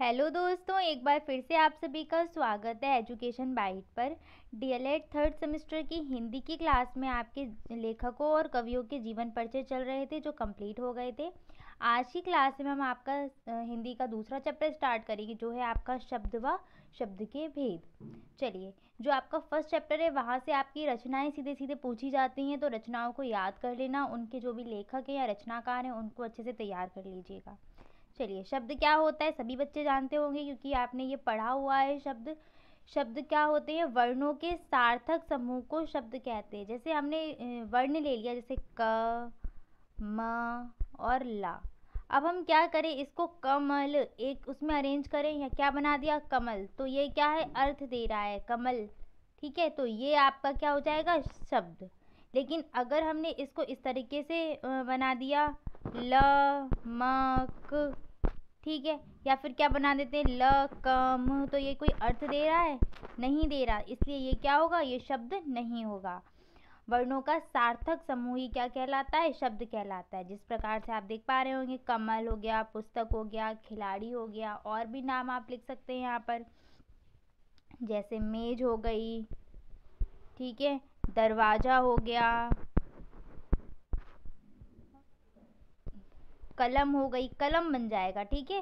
hello दोस्तों एक बार फिर से आप सभी का स्वागत है एजुकेशन बाइट पर डीएलएड थर्ड सेमेस्टर की हिंदी की क्लास में आपके लेखकों और कवियों के जीवन परिचय चल रहे थे जो कंप्लीट हो गए थे आज की क्लास में हम आपका हिंदी का दूसरा चैप्टर स्टार्ट करेंगे जो है आपका शब्द व शब्द के भेद चलिए जो आपका फर्स्ट चैप्टर है वहाँ से आपकी रचनाएं सीधे सीधे पूछी जाती हैं तो रचनाओं को याद कर लेना उनके जो भी लेखक हैं या रचनाकार हैं उनको अच्छे से तैयार कर लीजिएगा चलिए शब्द क्या होता है सभी बच्चे जानते होंगे क्योंकि आपने ये पढ़ा हुआ है शब्द शब्द क्या होते हैं वर्णों के सार्थक समूह को शब्द कहते हैं जैसे हमने वर्ण ले लिया जैसे क म और ला अब हम क्या करें इसको कमल एक उसमें अरेंज करें या क्या बना दिया कमल तो ये क्या है अर्थ दे रहा है कमल ठीक है तो ये आपका क्या हो जाएगा शब्द लेकिन अगर हमने इसको इस तरीके से बना दिया ल म क ठीक है या फिर क्या बना देते हैं ल कम तो ये कोई अर्थ दे रहा है नहीं दे रहा इसलिए ये क्या होगा ये शब्द नहीं होगा वर्णों का सार्थक समूह ही क्या कहलाता है शब्द कहलाता है जिस प्रकार से आप देख पा रहे होंगे कमल हो गया पुस्तक हो गया खिलाड़ी हो गया और भी नाम आप लिख सकते हैं यहाँ पर जैसे मेज हो गई ठीक है दरवाज़ा हो गया कलम हो गई कलम बन जाएगा ठीक है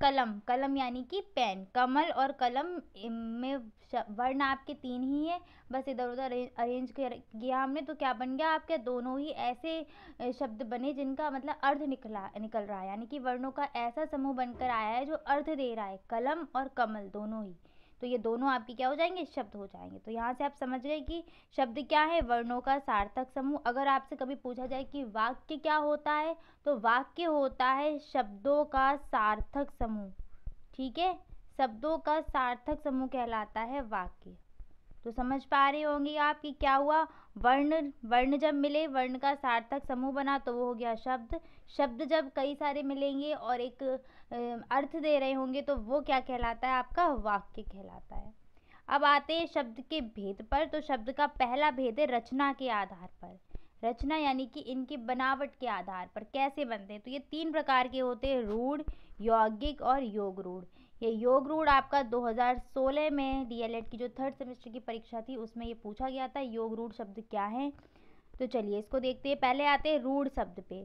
कलम कलम यानी कि पेन कमल और कलम में वर्ण आपके तीन ही हैं बस इधर उधर अरेंज किया हमने तो क्या बन गया आपके दोनों ही ऐसे शब्द बने जिनका मतलब अर्थ निकला निकल रहा है यानी कि वर्णों का ऐसा समूह बनकर आया है जो अर्थ दे रहा है कलम और कमल दोनों ही तो ये दोनों आपके क्या हो जाएंगे शब्द हो जाएंगे तो यहाँ से आप समझ गए कि शब्द क्या है वर्णों का सार्थक समूह अगर आपसे कभी पूछा जाए कि वाक्य क्या होता है तो वाक्य होता है शब्दों का सार्थक समूह ठीक है शब्दों का सार्थक समूह कहलाता है वाक्य तो समझ पा रहे होंगे आप कि क्या हुआ वर्ण वर्ण जब मिले वर्ण का सार्थक समूह बना तो वो हो गया शब्द शब्द जब कई सारे मिलेंगे और एक अर्थ दे रहे होंगे तो वो क्या कहलाता है आपका वाक्य कहलाता है अब आते हैं शब्द के भेद पर तो शब्द का पहला भेद है रचना के आधार पर रचना यानी कि इनकी बनावट के आधार पर कैसे बनते हैं तो ये तीन प्रकार के होते हैं रूढ़ यौगिक और योग रूढ़ ये योग रूढ़ आपका 2016 में डी की जो थर्ड सेमेस्टर की परीक्षा थी उसमें ये पूछा गया था योग रूढ़ शब्द क्या है तो चलिए इसको देखते हैं पहले आते हैं रूढ़ शब्द पे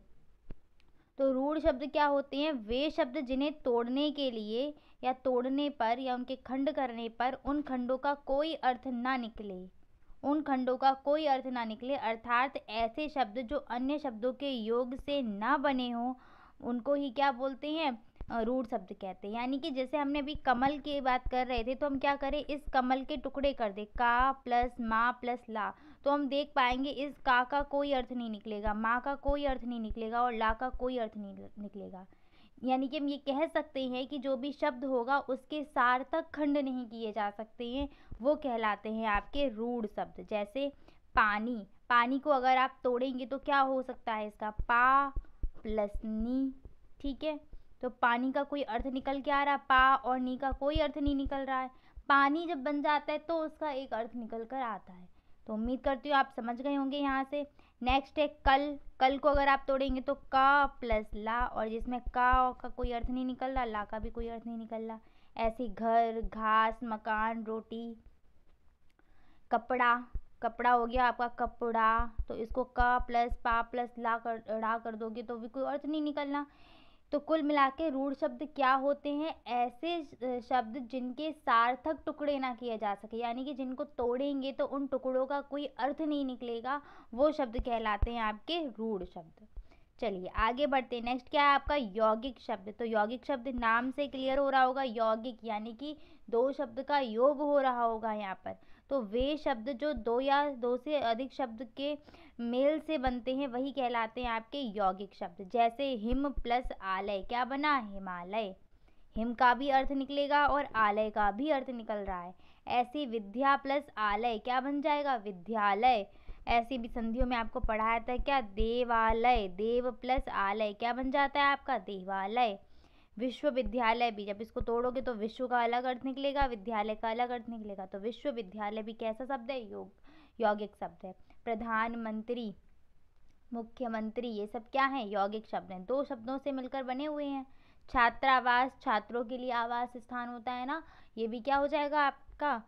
तो रूढ़ शब्द क्या होते हैं वे शब्द जिन्हें तोड़ने के लिए या तोड़ने पर या उनके खंड करने पर उन खंडों का कोई अर्थ ना निकले उन खंडों का कोई अर्थ ना निकले अर्थात ऐसे शब्द जो अन्य शब्दों के योग से ना बने हों उनको ही क्या बोलते हैं रूढ़ शब्द कहते हैं यानी कि जैसे हमने अभी कमल की बात कर रहे थे तो हम क्या करें इस कमल के टुकड़े कर दे का प्लस मा प्लस ला तो हम देख पाएंगे इस का का कोई अर्थ नहीं निकलेगा माँ का कोई अर्थ नहीं निकलेगा और ला का कोई अर्थ नहीं निकलेगा यानी कि हम ये कह सकते हैं कि जो भी शब्द होगा उसके सार तक खंड नहीं किए जा सकते हैं वो कहलाते हैं आपके रूढ़ शब्द जैसे पानी पानी को अगर आप तोड़ेंगे तो क्या हो सकता है इसका पा प्लस नी ठीक है तो पानी का कोई अर्थ निकल के आ रहा पा और नी का कोई अर्थ नहीं निकल रहा है पानी जब बन जाता है तो उसका एक अर्थ निकल कर आता है तो उम्मीद करती हूँ आप समझ गए होंगे यहाँ से नेक्स्ट है कल कल को अगर आप तोड़ेंगे तो का प्लस ला और जिसमें का का कोई अर्थ नहीं निकल रहा ला का भी कोई अर्थ नहीं निकल रहा ऐसे घर घास मकान रोटी कपड़ा कपड़ा हो गया आपका कपड़ा तो इसको का प्लस पा प्लस ला कर रा कर दोगे तो भी कोई अर्थ नहीं निकलना तो कुल मिला के रूढ़ शब्द क्या होते हैं ऐसे शब्द जिनके सार्थक टुकड़े ना किए जा सके यानी कि जिनको तोड़ेंगे तो उन टुकड़ों का कोई अर्थ नहीं निकलेगा वो शब्द कहलाते हैं आपके रूढ़ शब्द चलिए आगे बढ़ते नेक्स्ट क्या है आपका यौगिक शब्द तो यौगिक शब्द नाम से क्लियर हो रहा होगा यौगिक यानी कि दो शब्द का योग हो रहा होगा यहाँ पर तो वे शब्द जो दो या दो से अधिक शब्द के मेल से बनते हैं वही कहलाते हैं आपके यौगिक शब्द जैसे हिम प्लस आलय क्या बना हिमालय हिम का भी अर्थ निकलेगा और आलय का भी अर्थ निकल रहा है ऐसी विद्या प्लस आलय क्या बन जाएगा विद्यालय ऐसी भी संधियों में आपको पढ़ाया था क्या देवालय देव प्लस आलय क्या बन जाता है आपका देवालय विश्वविद्यालय भी जब इसको तोड़ोगे तो विश्व का अलग अर्थ निकलेगा विद्यालय का अलग अर्थ निकलेगा तो विश्वविद्यालय भी कैसा शब्द है योग यौगिक शब्द है प्रधानमंत्री मुख्यमंत्री ये सब क्या हैं यौगिक शब्द हैं दो शब्दों से मिलकर बने हुए हैं छात्रावास छात्रों के लिए आवास स्थान होता है ना ये भी क्या हो जाएगा आपका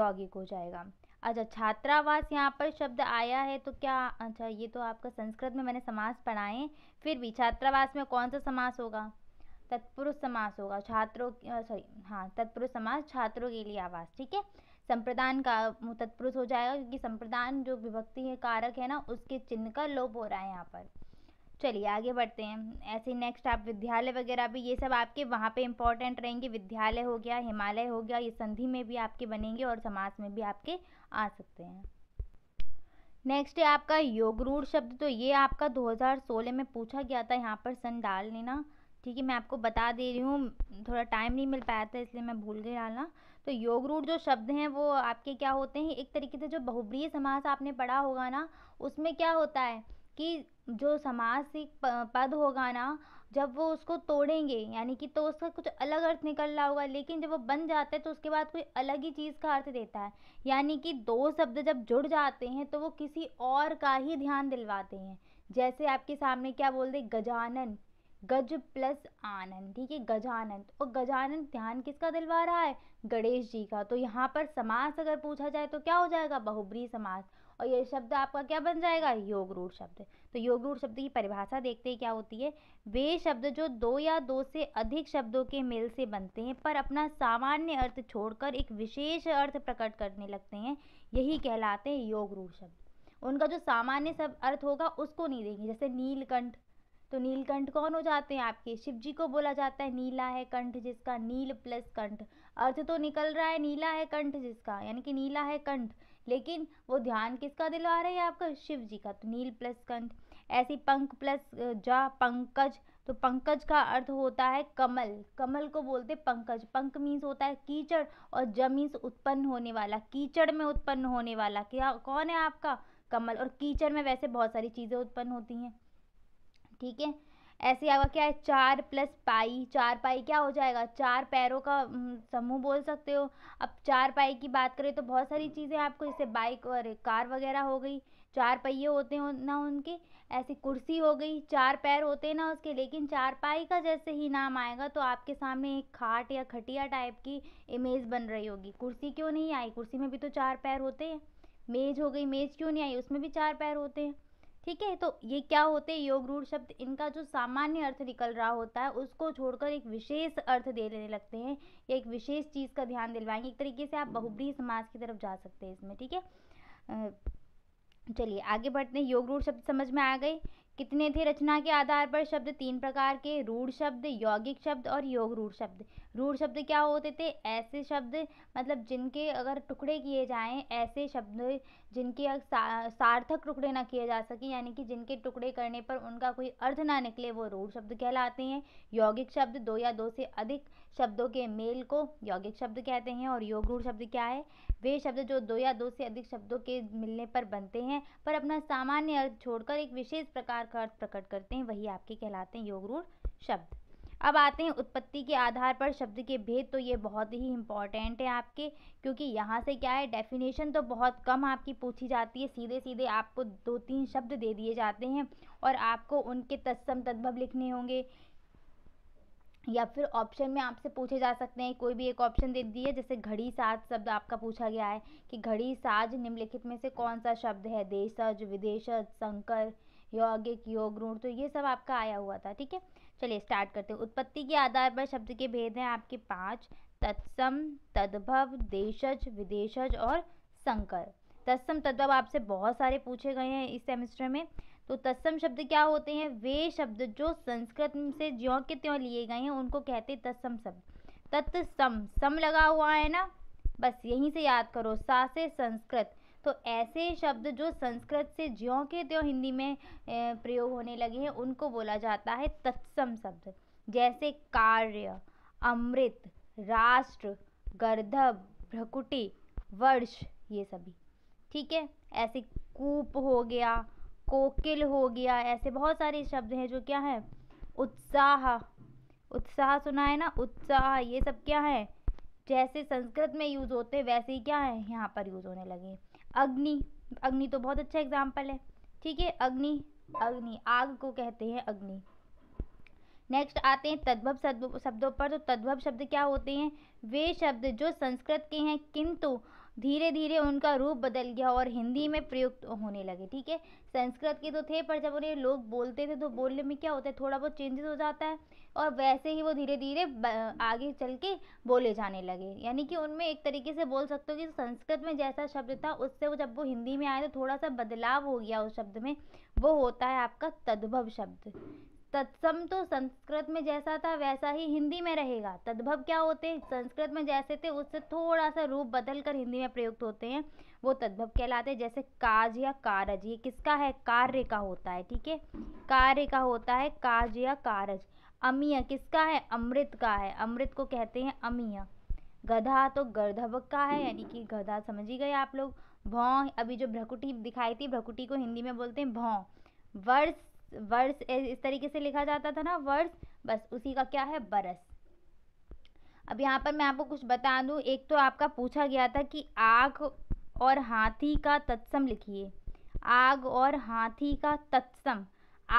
यौगिक हो जाएगा अच्छा छात्रावास यहाँ पर शब्द आया है तो क्या अच्छा ये तो आपका संस्कृत में मैंने समास पढ़ाए फिर भी छात्रावास में कौन सा समास होगा तत्पुरुष समास होगा छात्रों सॉरी हाँ तत्पुरुष समास छात्रों के लिए आवास ठीक है संप्रदान का तत्पुरुष हो जाएगा क्योंकि संप्रदान जो विभक्ति है कारक है ना उसके चिन्ह का लोप हो रहा है यहाँ पर चलिए आगे बढ़ते हैं ऐसे नेक्स्ट आप विद्यालय वगैरह भी ये सब आपके वहाँ पे इम्पोर्टेंट रहेंगे विद्यालय हो गया हिमालय हो गया ये संधि में भी आपके बनेंगे और समाज में भी आपके आ सकते हैं नेक्स्ट है आपका योग रूढ़ शब्द तो ये आपका 2016 में पूछा गया था यहाँ पर सन डाल लेना ठीक है मैं आपको बता दे रही हूँ थोड़ा टाइम नहीं मिल पाया था इसलिए मैं भूल गई डालना तो योग रूढ़ जो शब्द हैं वो आपके क्या होते हैं एक तरीके से जो बहुब्रीय समास आपने पढ़ा होगा ना उसमें क्या होता है कि जो समास पद होगा ना जब वो उसको तोड़ेंगे यानी कि तो उसका कुछ अलग अर्थ निकल रहा होगा लेकिन जब वो बन जाता है तो उसके बाद कोई अलग ही चीज़ का अर्थ देता है यानी कि दो शब्द जब जुड़ जाते हैं तो वो किसी और का ही ध्यान दिलवाते हैं जैसे आपके सामने क्या बोल दे गजानन गज प्लस आनंद ठीक है गजानंद और तो गजानंद ध्यान किसका दिलवा रहा है गणेश जी का तो यहाँ पर समास अगर पूछा जाए तो क्या हो जाएगा बहुब्री समास और ये शब्द आपका क्या बन जाएगा योग रूढ़ शब्द तो योग रूढ़ शब्द की परिभाषा देखते हैं क्या होती है वे शब्द जो दो या दो से अधिक शब्दों के मेल से बनते हैं पर अपना सामान्य अर्थ छोड़कर एक विशेष अर्थ प्रकट करने लगते हैं यही कहलाते हैं योग रूढ़ शब्द उनका जो सामान्य सब अर्थ होगा उसको नहीं देंगे जैसे नीलकंठ तो नीलकंठ कौन हो जाते हैं आपके शिव जी को बोला जाता है नीला है कंठ जिसका नील प्लस कंठ अर्थ तो निकल रहा है नीला है कंठ जिसका यानी कि नीला है कंठ लेकिन वो ध्यान किसका दिलवा रहे हैं आपका शिव जी का तो नील प्लस कंठ ऐसी पंख प्लस जा पंकज तो पंकज का अर्थ होता है कमल कमल को बोलते पंकज पंक मीन्स होता है कीचड़ और ज मीन्स उत्पन्न होने वाला कीचड़ में उत्पन्न होने वाला क्या कौन है आपका कमल और कीचड़ में वैसे बहुत सारी चीज़ें उत्पन्न होती हैं ठीक है ऐसे आपका क्या है चार प्लस पाई चार पाई क्या हो जाएगा चार पैरों का समूह बोल सकते हो अब चार पाई की बात करें तो बहुत सारी चीज़ें आपको जैसे बाइक और कार वगैरह हो गई चार पहिए होते हो ना उनके ऐसी कुर्सी हो गई चार पैर होते ना उसके लेकिन चारपाई का जैसे ही नाम आएगा तो आपके सामने एक खाट या खटिया टाइप की इमेज बन रही होगी कुर्सी क्यों नहीं आई कुर्सी में भी तो चार पैर होते हैं मेज हो गई मेज क्यों नहीं आई उसमें भी चार पैर होते हैं ठीक है तो ये क्या होते हैं योग रूढ़ शब्द इनका जो सामान्य अर्थ निकल रहा होता है उसको छोड़कर एक विशेष अर्थ दे लेने लगते हैं या एक विशेष चीज़ का ध्यान दिलवाएंगे एक तरीके से आप बहुब्री समाज की तरफ जा सकते हैं इसमें ठीक है चलिए आगे बढ़ते हैं योग रूढ़ शब्द समझ में आ गए कितने थे रचना के आधार पर शब्द तीन प्रकार के रूढ़ शब्द यौगिक शब्द और योग रूढ़ शब्द रूढ़ शब्द क्या होते थे ऐसे शब्द मतलब जिनके अगर टुकड़े किए जाएं ऐसे शब्द जिनके सा, सार्थक टुकड़े ना किए जा सकें यानी कि जिनके टुकड़े करने पर उनका कोई अर्थ ना निकले वो रूढ़ शब्द कहलाते हैं यौगिक शब्द दो या दो से अधिक शब्दों के मेल को यौगिक शब्द कहते हैं और योग रूढ़ शब्द क्या है वे शब्द जो दो या दो से अधिक शब्दों के मिलने पर बनते हैं पर अपना सामान्य अर्थ छोड़कर एक विशेष प्रकार का अर्थ प्रकट करते हैं वही आपके कहलाते हैं योग रूढ़ शब्द अब आते हैं उत्पत्ति के आधार पर शब्द के भेद तो ये बहुत ही इम्पॉर्टेंट है आपके क्योंकि यहाँ से क्या है डेफिनेशन तो बहुत कम आपकी पूछी जाती है सीधे सीधे आपको दो तीन शब्द दे दिए जाते हैं और आपको उनके तत्सम तद्भव लिखने होंगे या फिर ऑप्शन में आपसे पूछे जा सकते हैं कोई भी एक ऑप्शन दे दिए जैसे घड़ी साज शब्द आपका पूछा गया है कि घड़ी साज निम्नलिखित में से कौन सा शब्द है देशज विदेशज संकर यौगिक योग तो ये सब आपका आया हुआ था ठीक है चलिए स्टार्ट करते हैं उत्पत्ति के आधार पर शब्द के भेद हैं आपके पाँच तत्सम तद्भव देशज विदेशज और संकर तत्सम तद्भव आपसे बहुत सारे पूछे गए हैं इस सेमेस्टर में तो तत्सम शब्द क्या होते हैं वे शब्द जो संस्कृत से ज्यों के त्यों लिए गए हैं उनको कहते हैं तत्सम शब्द तत्सम सम लगा हुआ है ना बस यहीं से याद करो सा से संस्कृत तो ऐसे शब्द जो संस्कृत से ज्यों के त्यों हिंदी में प्रयोग होने लगे हैं उनको बोला जाता है तत्सम शब्द जैसे कार्य अमृत राष्ट्र गर्धभ भ्रकुटी वर्ष ये सभी ठीक है ऐसे कूप हो गया कोकिल हो गया ऐसे बहुत सारे शब्द हैं जो क्या हैं उत्साह उत्साह सुना है ना उत्साह ये सब क्या है जैसे संस्कृत में यूज़ होते वैसे ही क्या है यहाँ पर यूज़ होने लगे अग्नि अग्नि तो बहुत अच्छा एग्जाम्पल है ठीक है अग्नि अग्नि आग को कहते हैं अग्नि नेक्स्ट आते हैं तद्भव शब्दों पर तो तद्भव शब्द क्या होते हैं वे शब्द जो संस्कृत के हैं किंतु धीरे धीरे उनका रूप बदल गया और हिंदी में प्रयुक्त होने लगे ठीक है संस्कृत के तो थे पर जब उन्हें लोग बोलते थे तो बोलने में क्या होता है थोड़ा बहुत चेंजेस हो जाता है और वैसे ही वो धीरे धीरे आगे चल के बोले जाने लगे यानी कि उनमें एक तरीके से बोल सकते हो कि संस्कृत में जैसा शब्द था उससे वो जब वो हिंदी में आए तो थोड़ा सा बदलाव हो गया उस शब्द में वो होता है आपका तद्भव शब्द तत्सम तो संस्कृत में जैसा था वैसा ही हिंदी में रहेगा तद्भव क्या होते हैं संस्कृत में जैसे थे उससे थोड़ा सा रूप बदल कर हिंदी में प्रयुक्त होते हैं वो तद्भव कहलाते हैं जैसे काज या कारज ये किसका है कार्य का होता है ठीक है कार्य का होता है काज या कारज अमीय किसका है अमृत का है अमृत को कहते हैं अमीय गधा तो गर्धव का है यानी कि गधा समझ ही गए आप लोग भौं अभी जो भ्रकुटी दिखाई थी भ्रकुटी को हिंदी में बोलते हैं भौं वर्ष वर्ष इस तरीके से लिखा जाता था ना वर्ष बस उसी का क्या है बरस अब यहाँ पर मैं आपको कुछ बता दूँ एक तो आपका पूछा गया था कि आग और हाथी का तत्सम लिखिए आग और हाथी का तत्सम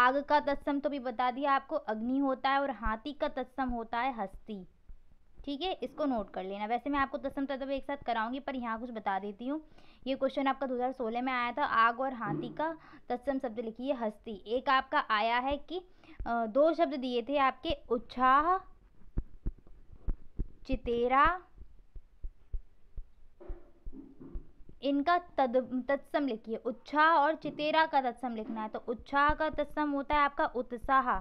आग का तत्सम तो भी बता दिया आपको अग्नि होता है और हाथी का तत्सम होता है हस्ती ठीक है इसको नोट कर लेना वैसे मैं आपको दसम तत्व एक साथ कराऊंगी पर यहाँ कुछ बता देती हूँ ये क्वेश्चन आपका 2016 में आया था आग और हाथी का तत्सम शब्द लिखिए हस्ती एक आपका आया है कि दो शब्द दिए थे आपके उत्साह चितेरा इनका तद तत्सम लिखिए उत्साह और चितेरा का तत्सम लिखना है तो उत्साह का तत्सम होता है आपका उत्साह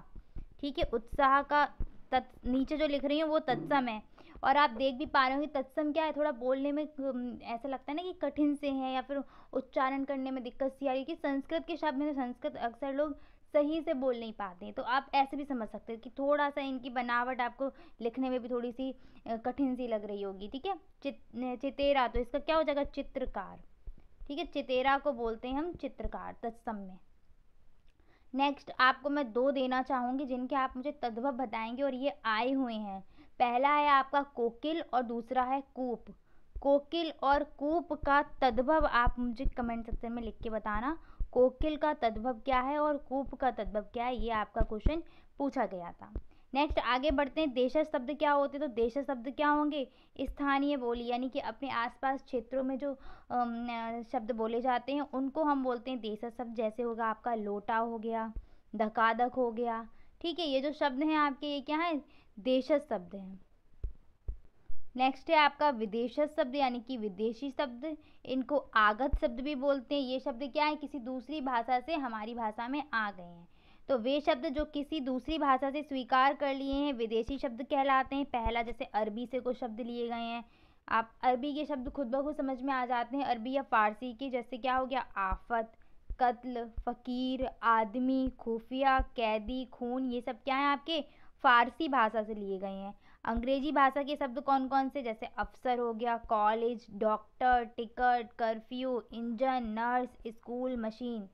ठीक है उत्साह का तत् नीचे जो लिख रही हूँ वो तत्सम है और आप देख भी पा रहे होंगे तत्सम क्या है थोड़ा बोलने में ऐसा लगता है ना कि कठिन से है या फिर उच्चारण करने में दिक्कत सी आ रही क्योंकि संस्कृत के शब्द में तो संस्कृत अक्सर लोग सही से बोल नहीं पाते तो आप ऐसे भी समझ सकते हो कि थोड़ा सा इनकी बनावट आपको लिखने में भी थोड़ी सी कठिन सी लग रही होगी ठीक है चित चितेरा तो इसका क्या हो जाएगा चित्रकार ठीक है चितेरा को बोलते हैं हम चित्रकार तत्सम में नेक्स्ट आपको मैं दो देना चाहूँगी जिनके आप मुझे तद्भव बताएंगे और ये आए हुए हैं पहला है आपका कोकिल और दूसरा है कूप कोकिल और कूप का तद्भव आप मुझे कमेंट सेक्शन में लिख के बताना कोकिल का तद्भव क्या है और कूप का तद्भव क्या है ये आपका क्वेश्चन पूछा गया था नेक्स्ट आगे बढ़ते हैं देश शब्द क्या होते तो देश शब्द क्या होंगे स्थानीय बोली यानी कि अपने आसपास क्षेत्रों में जो शब्द बोले जाते हैं उनको हम बोलते हैं देश शब्द जैसे होगा आपका लोटा हो गया धकाधक हो गया ठीक है ये जो शब्द हैं आपके ये क्या है देशज शब्द है नेक्स्ट है आपका विदेशज शब्द यानी कि विदेशी शब्द इनको आगत शब्द भी बोलते हैं ये शब्द क्या है किसी दूसरी भाषा से हमारी भाषा में आ गए हैं तो वे शब्द जो किसी दूसरी भाषा से स्वीकार कर लिए हैं विदेशी शब्द कहलाते हैं पहला जैसे अरबी से कुछ शब्द लिए गए हैं आप अरबी के शब्द खुद ब खुद समझ में आ जाते हैं अरबी या फारसी के जैसे क्या हो गया आफत कत्ल फ़कीर आदमी खुफिया कैदी खून ये सब क्या हैं आपके फारसी भाषा से लिए गए हैं अंग्रेजी भाषा के शब्द कौन कौन से जैसे अफसर हो गया college doctor ticket curfew engine nurse school machine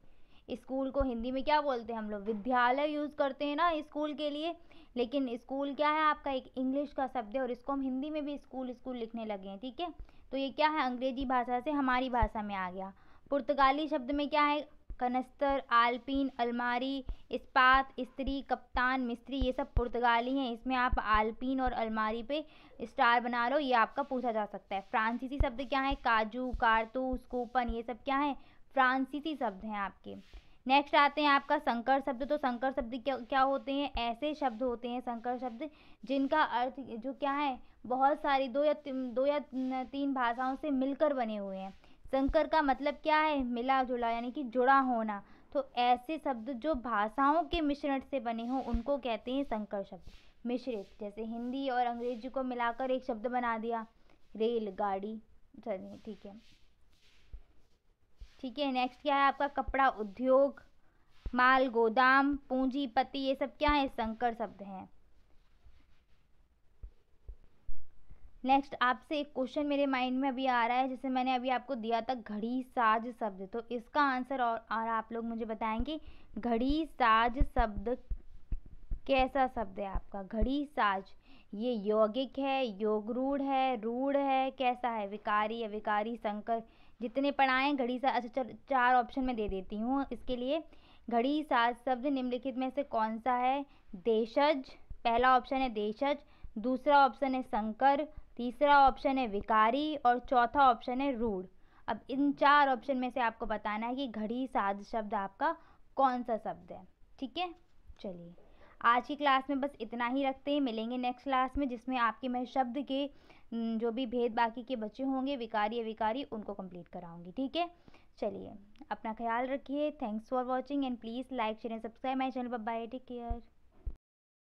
school को हिंदी में क्या बोलते हैं हम लोग विद्यालय यूज़ करते हैं ना स्कूल के लिए लेकिन स्कूल क्या है आपका एक इंग्लिश का शब्द है और इसको हम हिंदी में भी स्कूल स्कूल लिखने लगे हैं ठीक है तो ये क्या है अंग्रेजी भाषा से हमारी भाषा में आ गया पुर्तगाली शब्द में क्या है कनस्तर आलपीन अलमारी इस्पात इस्त्री कप्तान मिस्त्री ये सब पुर्तगाली हैं इसमें आप आलपीन और अलमारी पे स्टार बना लो ये आपका पूछा जा सकता है फ्रांसीसी शब्द क्या है काजू कारतूस कूपन ये सब क्या है फ्रांसीसी शब्द हैं आपके नेक्स्ट आते हैं आपका संकर शब्द तो संकर शब्द क्या क्या होते हैं ऐसे शब्द होते हैं संकर शब्द जिनका अर्थ जो क्या है बहुत सारी दो या दो या तीन भाषाओं से मिलकर बने हुए हैं संकर का मतलब क्या है मिला जुला यानी कि जुड़ा होना तो ऐसे शब्द जो भाषाओं के मिश्रण से बने हों उनको कहते हैं संकर शब्द मिश्रित जैसे हिंदी और अंग्रेजी को मिलाकर एक शब्द बना दिया रेलगाड़ी चलिए ठीक है ठीक है नेक्स्ट क्या है आपका कपड़ा उद्योग माल गोदाम पूंजीपति ये सब क्या है संकर शब्द हैं नेक्स्ट आपसे एक क्वेश्चन मेरे माइंड में अभी आ रहा है जैसे मैंने अभी आपको दिया था घड़ी साज शब्द तो इसका आंसर और, और आप लोग मुझे बताएंगे घड़ी साज शब्द कैसा शब्द है आपका घड़ी साज ये यौगिक है योग रूढ़ है रूढ़ है कैसा है विकारी अविकारी विकारी संकर जितने पढ़ाएँ घड़ी साज अच्छा चलो चार ऑप्शन में दे देती हूँ इसके लिए घड़ी साज शब्द निम्नलिखित में से कौन सा है देशज पहला ऑप्शन है देशज दूसरा ऑप्शन है संकर तीसरा ऑप्शन है विकारी और चौथा ऑप्शन है रूढ़ अब इन चार ऑप्शन में से आपको बताना है कि घड़ी साध शब्द आपका कौन सा शब्द है ठीक है चलिए आज की क्लास में बस इतना ही रखते हैं मिलेंगे नेक्स्ट क्लास में जिसमें आपके मैं शब्द के जो भी भेद बाकी के बच्चे होंगे विकारी अविकारी उनको कंप्लीट कराऊंगी ठीक है चलिए अपना ख्याल रखिए thanks for watching and please like share and subscribe my channel bye take care